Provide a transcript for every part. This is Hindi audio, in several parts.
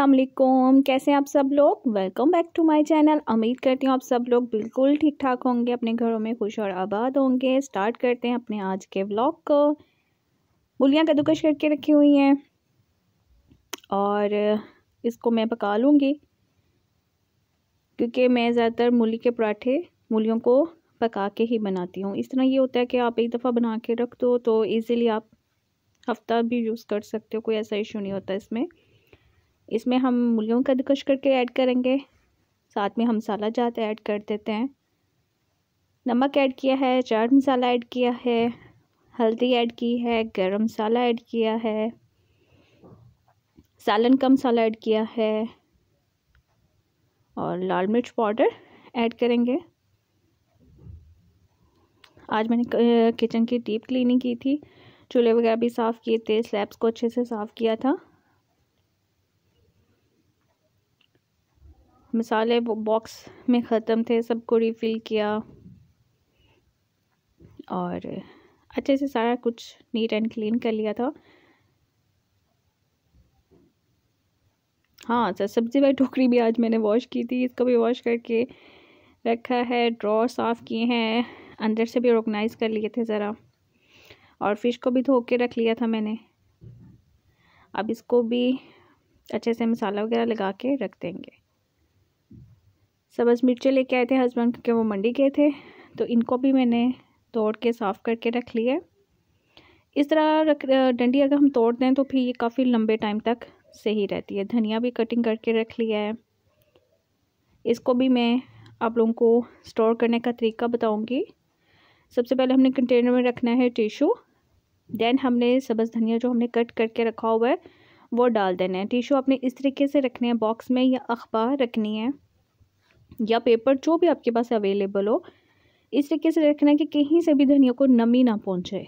असलकुम कैसे हैं आप सब लोग welcome back to my channel उम्मीद करती हूँ आप सब लोग बिल्कुल ठीक ठाक होंगे अपने घरों में खुश और आबाद होंगे स्टार्ट करते हैं अपने आज के व्लॉग को मूलियाँ कद्दूकश करके रखी हुई हैं और इसको मैं पका लूँगी क्योंकि मैं ज़्यादातर मूली के पराठे मूलियों को पका के ही बनाती हूँ इस तरह ये होता है कि आप एक दफ़ा बना के रख दो तो ईज़िली आप हफ्ता भी यूज़ कर सकते हो कोई ऐसा इशू नहीं होता इसमें इसमें हम मूलियों का कद्दकश करके ऐड करेंगे साथ में हम मसाला जात ऐड कर देते हैं नमक ऐड किया है चाट मसाला ऐड किया है हल्दी ऐड की है गरम मसाला ऐड किया है सालन का मसाला ऐड किया है और लाल मिर्च पाउडर ऐड करेंगे आज मैंने किचन की डीप क्लीनिंग की थी चूल्हे वगैरह भी साफ़ किए थे स्लैब्स को अच्छे से साफ़ किया था मसाले बॉक्स में ख़त्म थे सबको रिफ़िल किया और अच्छे से सारा कुछ नीट एंड क्लीन कर लिया था हाँ सर सब्ज़ी वाली टोकरी भी आज मैंने वॉश की थी इसको भी वॉश करके रखा है ड्रॉ साफ़ किए हैं अंदर से भी ऑर्गेनाइज़ कर लिए थे ज़रा और फिश को भी धो के रख लिया था मैंने अब इसको भी अच्छे से मसाला वगैरह लगा के रख देंगे सबज मिर्चे लेके आए थे हस्बैंड क्योंकि वो मंडी गए थे तो इनको भी मैंने तोड़ के साफ़ करके रख लिया इस तरह रख डंडी अगर हम तोड़ दें तो फिर ये काफ़ी लंबे टाइम तक सही रहती है धनिया भी कटिंग करके रख लिया है इसको भी मैं आप लोगों को स्टोर करने का तरीका बताऊंगी सबसे पहले हमने कंटेनर में रखना है टिशू देन हमने सब्ज़ धनिया जो हमने कट करके रखा हुआ है वो डाल देना है टिशू आपने इस तरीके से रखने हैं बॉक्स में या अखबार रखनी है या पेपर जो भी आपके पास अवेलेबल हो इस तरीके से रखना है कि कहीं से भी धनिया को नमी ना पहुँचे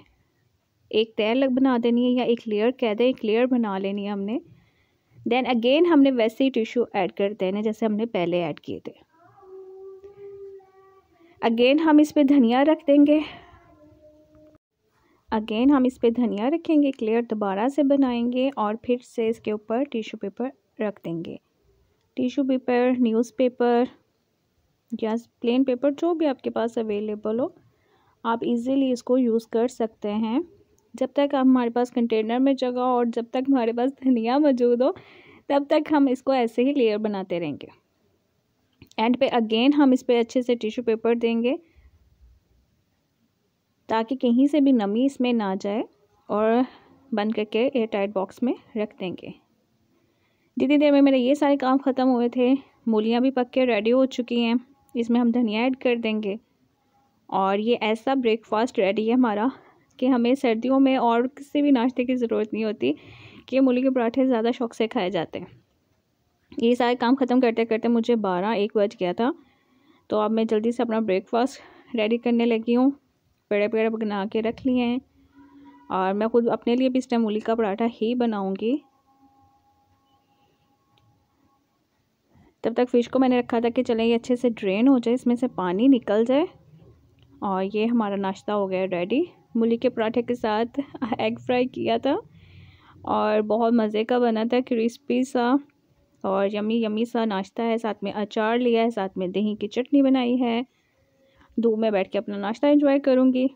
एक तय लग बना देनी है या एक लेयर कह दें एक लेयर बना लेनी है हमने देन अगेन हमने वैसे ही टिश्यू ऐड कर देने जैसे हमने पहले ऐड किए थे अगेन हम इस पर धनिया रख देंगे अगेन हम इस पर धनिया रखेंगे एक लेयर दोबारा से बनाएंगे और फिर से इसके ऊपर टिश्यू पेपर रख देंगे टिश्यू पेपर न्यूज़पेपर या प्लेन पेपर जो भी आपके पास अवेलेबल हो आप इजीली इसको यूज़ कर सकते हैं जब तक आप हमारे पास कंटेनर में जगह हो और जब तक हमारे पास धनिया मौजूद हो तब तक हम इसको ऐसे ही लेयर बनाते रहेंगे एंड पे अगेन हम इस पर अच्छे से टिश्यू पेपर देंगे ताकि कहीं से भी नमी इसमें ना जाए और बंद करके एयर टाइट बॉक्स में रख देंगे जितनी देर में मेरे ये सारे काम ख़त्म हुए थे मूलियाँ भी पक के रेडी हो चुकी हैं इसमें हम धनिया ऐड कर देंगे और ये ऐसा ब्रेकफास्ट रेडी है हमारा कि हमें सर्दियों में और किसी भी नाश्ते की ज़रूरत नहीं होती कि मूली के पराठे ज़्यादा शौक से खाए जाते हैं ये सारे काम ख़त्म करते करते मुझे बारह एक बज गया था तो अब मैं जल्दी से अपना ब्रेकफास्ट रेडी करने लगी हूँ पेड़े पेड़े बना के रख लिए हैं और मैं खुद अपने लिए भी इस टाइम मूली का पराठा ही बनाऊँगी तब तक फ़िश को मैंने रखा था कि चलें ये अच्छे से ड्रेन हो जाए इसमें से पानी निकल जाए और ये हमारा नाश्ता हो गया रेडी मूली के पराठे के साथ एग फ्राई किया था और बहुत मज़े का बना था क्रिस्पी सा और यमी यमी सा नाश्ता है साथ में अचार लिया है साथ में दही की चटनी बनाई है धूप में बैठ के अपना नाश्ता एंजॉय करूँगी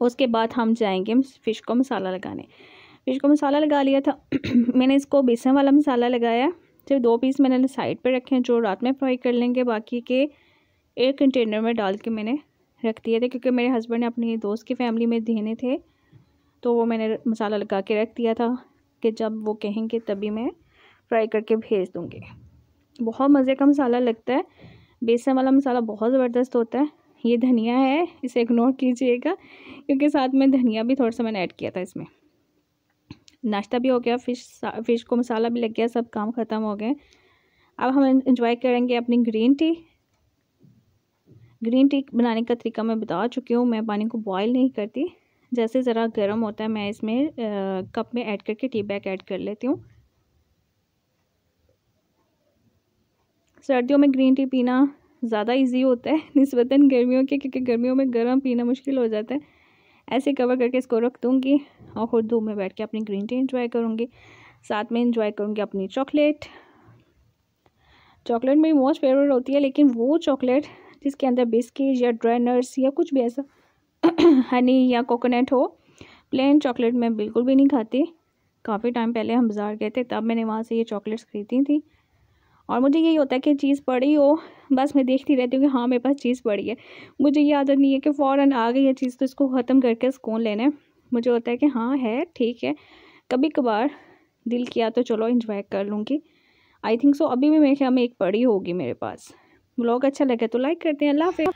उसके बाद हम जाएंगे फ़िश को मसाला लगाने फ़िश को मसाला लगा लिया था मैंने इसको बेसन वाला मसाला लगाया सिर्फ दो पीस मैंने साइड पे रखे हैं जो रात में फ्राई कर लेंगे बाकी के एक कंटेनर में डाल के मैंने रख दिए थे क्योंकि मेरे हस्बैंड ने अपनी दोस्त की फैमिली में देने थे तो वो मैंने मसाला लगा के रख दिया था कि जब वो कहेंगे तभी मैं फ्राई करके भेज दूँगी बहुत मज़े का मसाला लगता है बेसन वाला मसाला बहुत ज़बरदस्त होता है ये धनिया है इसे इग्नोर कीजिएगा क्योंकि साथ में धनिया भी थोड़ा सा मैंने ऐड किया था इसमें नाश्ता भी हो गया फिश फिश को मसाला भी लग गया सब काम ख़त्म हो गए अब हम इंजॉय करेंगे अपनी ग्रीन टी ग्रीन टी बनाने का तरीका मैं बता चुकी हूँ मैं पानी को बॉयल नहीं करती जैसे ज़रा गर्म होता है मैं इसमें आ, कप में ऐड करके टी बैग ऐड कर लेती हूँ सर्दियों में ग्रीन टी पीना ज़्यादा इजी होता है नस्बता गर्मियों के क्योंकि गर्मियों में गर्म पीना मुश्किल हो जाता है ऐसे कवर करके इसको रख दूँगी और खुद धूप में बैठ के अपनी ग्रीन टी इन्जॉय करूँगी साथ में इंजॉय करूँगी अपनी चॉकलेट चॉकलेट मेरी मोस्ट फेवरेट होती है लेकिन वो चॉकलेट जिसके अंदर बिस्किट या ड्राइनर्स या कुछ भी ऐसा हनी या कोकोनट हो प्लेन चॉकलेट मैं बिल्कुल भी नहीं खाती काफ़ी टाइम पहले हम बाज़ार गए थे तब मैंने वहाँ से ये चॉकलेट्स खरीदी थी और मुझे यही होता है कि चीज़ पड़ी हो बस मैं देखती रहती हूँ कि हाँ मेरे पास चीज़ पड़ी है मुझे ये आदत नहीं है कि फ़ौरन आ गई है चीज़ तो इसको ख़त्म करके सुकून लेने मुझे होता है कि हाँ है ठीक है कभी कभार दिल किया तो चलो इन्जॉय कर लूँगी आई थिंक सो अभी भी मेरे ख्याल में एक पड़ी होगी मेरे पास ब्लॉग अच्छा लगे तो लाइक करते हैं अल्लाह